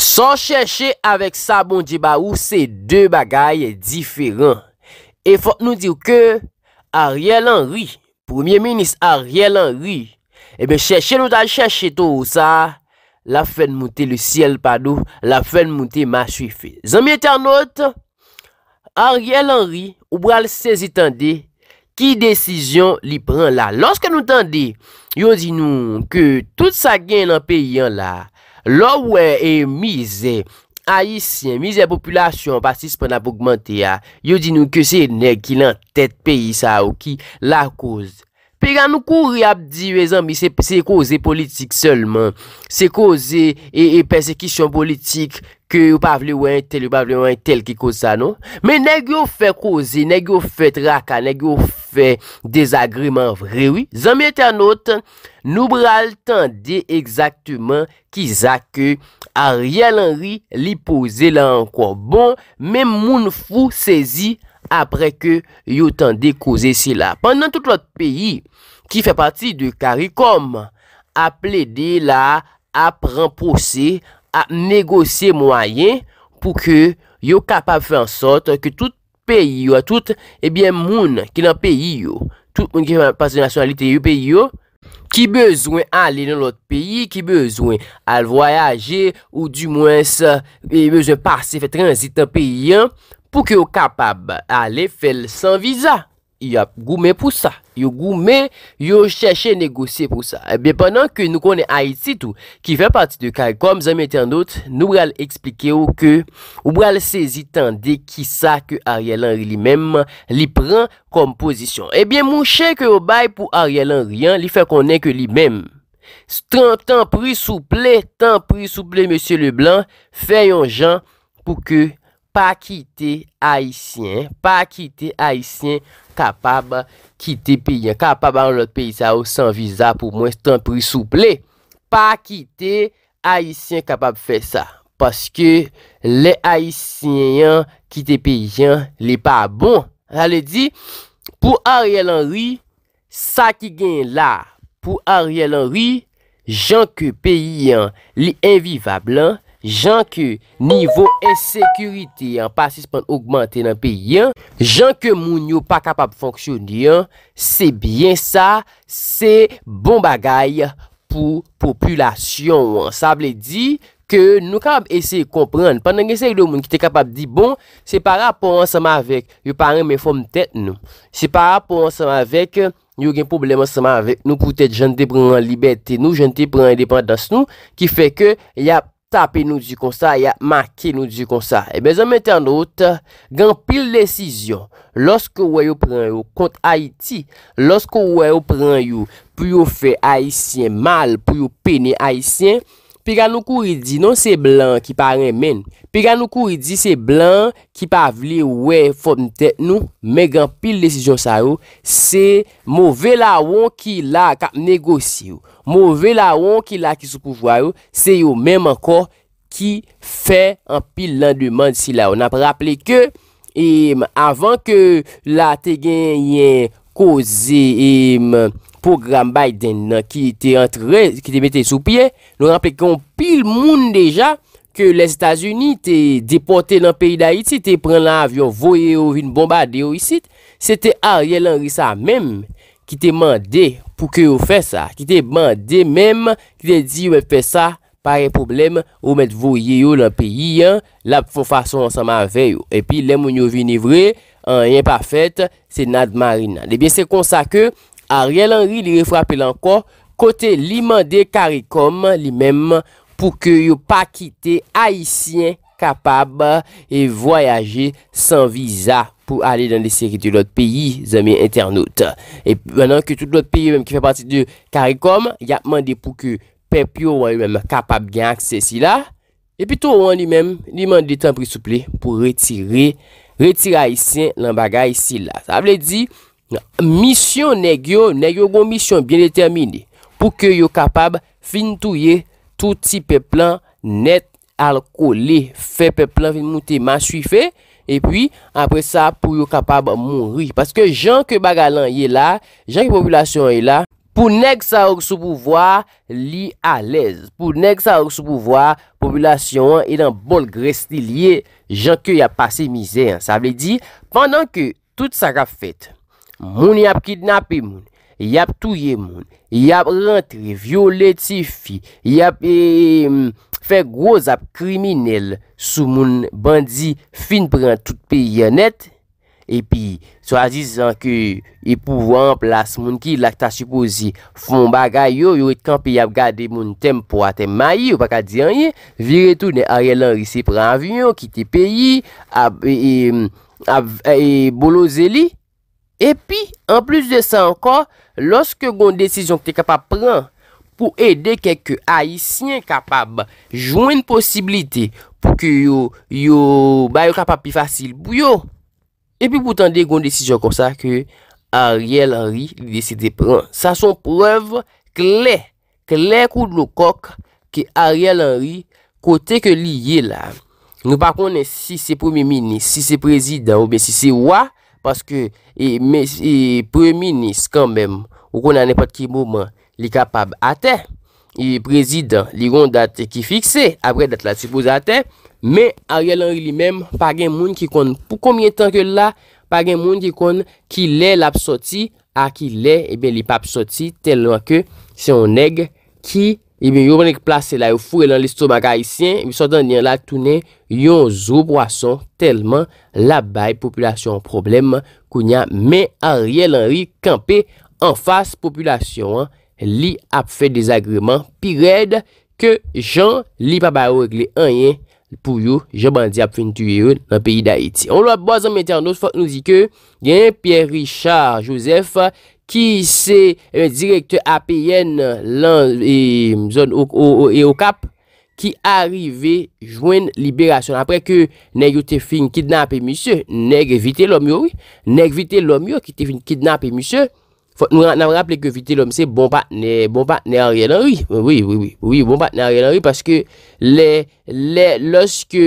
San chèche avèk sa bon djiba ou se dè bagay difèran. E fòk nou dir ke Ariel Henry, Premier Ministre Ariel Henry, ebe chèche nou ta chèche tou ou sa, la fèd moutè le siel padou, la fèd moutè ma chwifè. Zanmè tè anote, Ariel Henry ou bral se zi tendè, ki desizyon li pran la. Lorske nou tendè, yo di nou ke tout sa gen an peyyan la, Lò wè e mize a yisye, mize popyla syon pasis pou nan pou gmente ya, yo di nou ke se nek ki lan tet peyi sa ou ki la kouz. Pe gan nou kou ri ap di vezan mi se kouze politik selman. Se kouze e, e persekisyon politik ke ou pa vle ouen tel, ou pa vle ouen tel ki kouza nou. Me negyo fe kouze, negyo fe traka, negyo fe desagriman vrewi. Zanmye te anote, nou bral tende exaktouman ki zake a riyal anri li pouze la anko. Bon, men moun fou sezi... apre ke yo tan dekose se la. Pan nan tout lot peyi ki fe pati de karikom, ap lede la, ap rampose, ap negose mwayen, pou ke yo kapab fe ansot ke tout peyi yo, tout ebyen eh moun ki nan peyi yo, tout moun ki fe pati de nasyonalite yo peyi yo, ki bezwen ale nan lot peyi, ki bezwen al voyaje ou du mwens, ki eh, bezwen pase fe transitan peyi yo, pou ke yo kapab a le fel sanviza. Yo goume pou sa. Yo goume, yo chache negose pou sa. Ebe, eh penan ke nou konen Haiti tou, ki fe pati de Kalkom, zanmete anot, nou bral explike yo ke, ou bral sezi tan de ki sa ke Ariel Henry li men, li pren kom posisyon. Ebe, eh mouche ke yo bay pou Ariel Henry, li fe konen ke li men. Stran tan pri souple, tan pri souple, monsie le blan, feyon jan pou ke Pa ki te Haitien, pa ki te Haitien kapab ki te Piyan. Kapab an lot Piyan sa ou san viza pou mwen ston pri souple. Pa ki te Haitien kapab fe sa. Paske le Haitien ki te Piyan li pa bon. Ra le di, pou Ariel Henry, sa ki gen la. Pour Ariel Henry, janku Piyan li envivab lan. jan ke nivou esekurite an pasis pan augmante nan pe yon, jan ke moun yo pa kapab fonksyon diyon, se bien sa, se bon bagay pou populasyon. Sa ble di ke nou kapab ese kompran. Panan gen se yon moun ki te kapab di bon, se para pou ansama avek yo paran men fom tet nou. Se para pou ansama avek, yo gen poublem ansama avek nou pou tet jan te pran libet te nou, jan te pran independans nou, ki fe ke ya Sa pe nou di kon sa, ya ma ke nou di kon sa, eh e bezan metan not, gan pil desizyon, loske wè yo pran yo kont Haiti, loske wè e yo pran yo pou yo fe Haitien mal, pou yo pene Haitien, Pi gwa nou kou ridi, nou se blan ki pa remen. Pi gwa nou kou ridi, se blan ki pa vli ou wey fote nitek nou, men gen pil desisyon sa ou, se mouvela ou ki la kap negosi ou. Mouvela ou ki la ki sou poujwa ou, se yo menm anko ki fe an pil landuman disi la ou. Nan pa rappele ke, avant ke la te gen yen koze, e m... pou Graham Biden ki te mette sou piye, nou rample kon pil moun deja ke les Etats-Unis te depote nan peyi da iti, te pren lan avyon, voye yo, vin bombade yo iti, se te a rye lan risa mem ki te mande pou ke yo fe sa, ki te mande mem, ki te di we fe sa, pare problem ou mette voye yo lan peyi, la pou fason an sa ma ve yo. E pi, le moun yo vinivre, an yon pa fete, se nad marina. Debyen, eh se konsa ke, Ariel Henry li refrape lanko kote li mande Karikom li menm pou ke yo pa kite Haitien kapab e voyaje san visa pou ale dan de seri de lot peyi, zeme internaute. E penan ke tout lot peyi menm ki fe pati de Karikom, ya mande pou ke Pepio wan li menm kapab gen akse si la. E pi tou wan li menm li mande tan prisouple pou retire Haitien lan bagay si la. Sa vle di... Misyon negyo, negyo gwo misyon Bien etermine, pou ke yo kapab Fin touye, touti pe plan Net alkole Fe pe plan, fin mouti maswi fe E puis, apre sa Pou yo kapab mounri Paske jan ke bagalan ye la Jan ke populasyon ye la Pou neg sa ouk sou pouvoa Li alez Pou neg sa ouk sou pouvoa Populasyon e dan bol gresli Liye jan ke ya pase mizè Sa vle di, pandan ke tout sa kap fèt Moun yap kidnap e moun, yap touye moun, yap rentre, vyo letifi, yap e, fe groz ap kriminel sou moun bandi fin pran tout pe yonet. E pi, so a zizan ke epouvan plas moun ki lak ta shipozi fon bagay yo, yo etkan pe yap gade moun tempo a temmayi ou pak a diyanye. Vire tou ne a yelan risi pran avyon, kite peyi, ap e, e, bolo zeli. Epi, an plus de sa ankon, loske goun desisyon ki te kapab pran, pou ede keke a yisye kapab, jouen posibilite pou ki yo, yo, ba yo kapab pi fasil pou yo. Epi, pou tande goun desisyon kon sa, ke Ariel Henry li deside pran. Sa son preuve, kle, kle kou de lo kok, ki Ariel Henry, kote ke li ye la. Nou, pa kon, si se premier ministre, si se prezident, ou si se wak, Paske e, e, pre-minis kan men, ou kon an epat ki mouman li kapab ate, e, prezident li ron dat ki fikse, apre dat la sipouze ate, me a realan li men, pa gen moun ki kon pou konmye tan ke la, pa gen moun ki kon ki le la psoti, a ki le li pa psoti, telwa ke se on neg ki moun. Ibi yo ban ek plase la yo fure lan listo magayisyen. Ibi sotan nyan la toune yon zo bwason. Telman la baye populasyon an problem. Kou nyan men a rye lan ri kampe an fas populasyon an. Li ap fe desagreman. Pi red ke jan li pa baye wak le an yen. Pou yo jan ban di ap fin tuye yon nan peyi da iti. On lo ap boazan meti an dos fok nou zike. Gen Pierre Richard Joseph. Gen Pierre Richard Joseph. ki se eh, direkte apyen lan eh, e okap, ki arive jwen liberasyon. Apre ke neg yo te fin kidnap e misyo, neg vite lom yo, neg vite lom yo ki te fin kidnap e misyo, Fote nou an ap rappele ke vitè lòm se bon pat ne an rè nan rè. Oui, oui, oui, oui, bon pat ne an rè nan rè. Paske lè, lè, lòske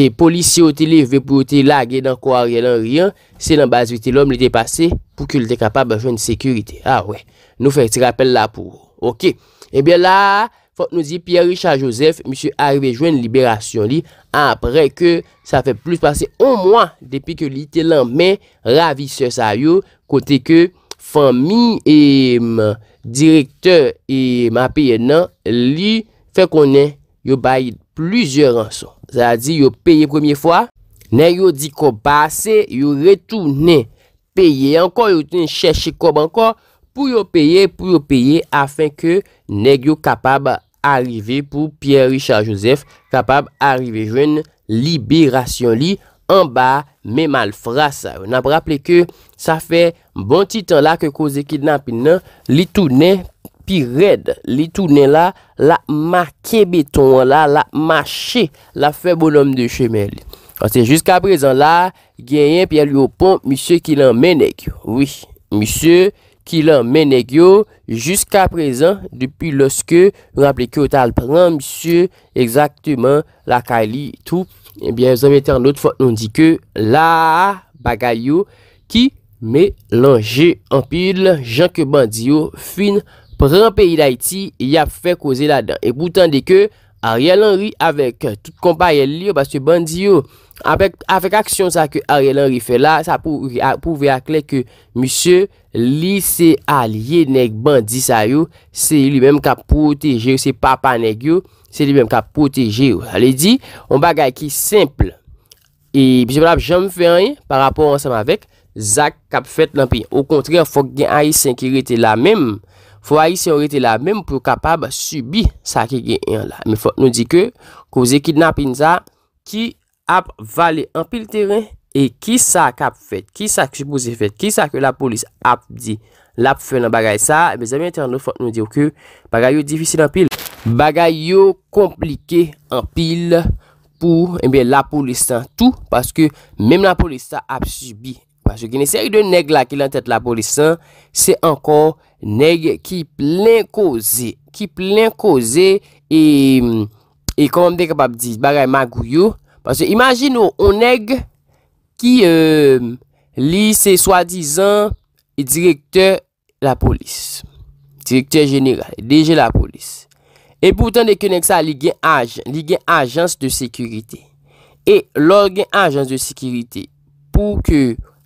e polisè o tè lè ve pou o tè lagè nan kwa rè nan rè. Se nan bas vitè lòm lè de pase pou ke lè de kapab an jwen se kürite. A, wè, nou fè ti rappel la pou. Ok, e bè la, fote nou zi Pierre Richard Joseph, mè se arrive jwen liberasyon li, apre ke sa fè plus pase ou mwa depè ke li itè lòm, mè rè vitè se sa yò, Kote ke fami e direkteur e mapye nan li fe konen yo bayi plizye ranso. Zadi yo peye premye fwa, nan yo di ko base yo retoune peye ankon yo tenye cheshe kob ankon pou yo peye pou yo peye afin ke neg yo kapab arive pou Pierre Richard Joseph kapab arive jwen liberasyon li ankon. An ba, me mal frasa. Na braple ke, sa fe bon titan non? la ke koze kidna pin nan, li toune pi red. Li toune la, la make beton la, la mache, la fe bon om de chemel. An se, jiska prezan la, genyen pi a li opon, misye ki lan menegyo. Oui, misye ki lan menegyo, jiska prezan, depi loske, rappele ke, otal pran, misye, exakteman, la ka li toupe. Ebyen, zan mette an not fote non di ke la bagay yo ki me lanje an pil jan ke bandi yo fin. Potan an peyi da iti, y ap fe koze la dan. E boutan de ke Ariel Henry avek tout kompa ye li yo, bas te bandi yo avek aksyon sa ke Ariel Henry fe la, sa pou ve akle ke musye lise alye nek bandi sa yo, se li menm ka poteje se papa nek yo, Se li mèm ka poteje ou. Ale di, on bagay ki simple. E bisipan ap jom fè anye par rapport ansem avèk. Zak kap fèt nan pi. Ou kontrè, fòk gen ayesen ki rete la mèm. Fòk ayesen rete la mèm pou kapab subi sa ki gen anla. Me fòk nou di ke, kouze kidnap inza. Ki ap vale anpil teren. E ki sa kap fèt. Ki sa ki soubouze fèt. Ki sa ke la polis ap di. Lap fè nan bagay sa. E bisipan ap jom fòk nou di ke, bagay ou difisil anpil. bagay yo komplike an pil pou eh la polisan tou mèm la polisan ap subi genè seri de neg la ki lan tèt la polisan se ankon neg ki plen koze ki plen koze e konm dek ap ap di bagay magou yo imagine o neg ki euh, li se swadizan e direkte la polis direkte general e direkte la polis E poutan de konek sa li gen ajans de sekurite. E lor gen ajans de sekurite pou ke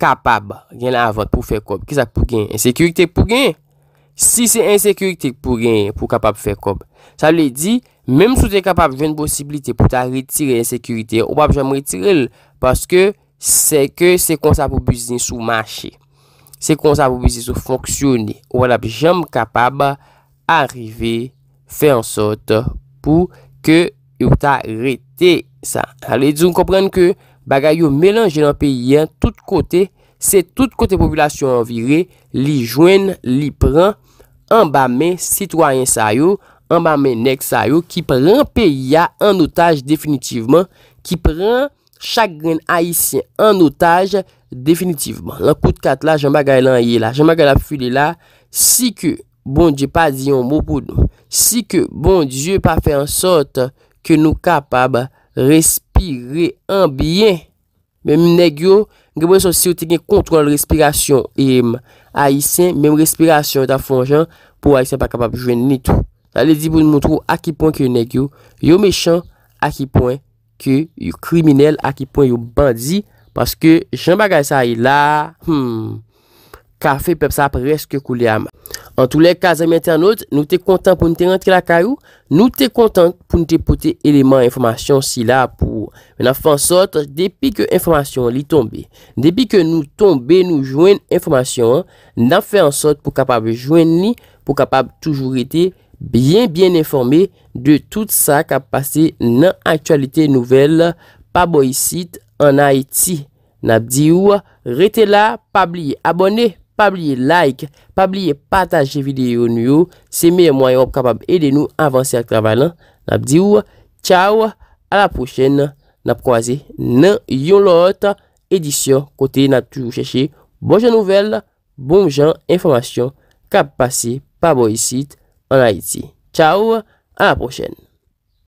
kapab gen la avot pou fe kob. Ki sa pou gen? Ensekurite pou gen? Si se ensekurite pou gen pou kapab fe kob. Sa le di, menm sou te kapab ven posibilite pou ta retire ensekurite. Ou wap jom retirel. Paske se ke se konsa pou bizin sou machi. Se konsa pou bizin sou fonksyoni. Ou wap jom kapab arive. Fè an sot pou ke yo ta rete sa. Ale, di zon komprenn ke bagay yo melanje lan peyi an, tout kote, se tout kote populasyon anvire, li jwen, li pran, anba men, sitwanyen sa yo, anba men, nek sa yo, ki pran peyi an, an otaj definitivman, ki pran chakren aisyen an otaj definitivman. Lan kote kat la, jen bagay lan ye la, jen bagay la pifile la, si ke... Bon di, pa di yon mou poun. Si ke, bon di, yon pa fe en sot ke nou kapab respire en biyen. Mèm negyo, genpwen son si yo te gen kontrol respirasyon e m a isen, mèm respirasyon ta fonjan, pou a isen pa kapab jwen ni tou. La le di poun moun trou a ki pon ke negyo, yo mechon a ki pon ke yon kriminel a ki pon yon bandi paske jen bagay sa yon la hmmm, ka fe pep sa apre reske kou liyama. An tou le kazan mwen te anote, nou te kontan pou nou te rentre la kayou, nou te kontan pou nou te pote eleman informasyon si la pou nan fè ansot depi ke informasyon li tombe. Depi ke nou tombe nou jwen informasyon, nan fè ansot pou kapab jwen li pou kapab toujou rete bien bien informe de tout sa kap pase nan aktualite nouvel pa boyisit an Haiti. Nan di ou rete la pa bli abone. Pabliye like, pabliye pataje videyo nyo. Se me mwayo ap kapab ede nou avanser kravalan. Nap di ou. Tchao. A la pochene. Nap kwaze nan yon lot. Edisyon kotey nap toujou cheshe. Bonjan nouvel. Bonjan informasyon. Kap pase pabliye sit anayeti. Tchao. A la pochene.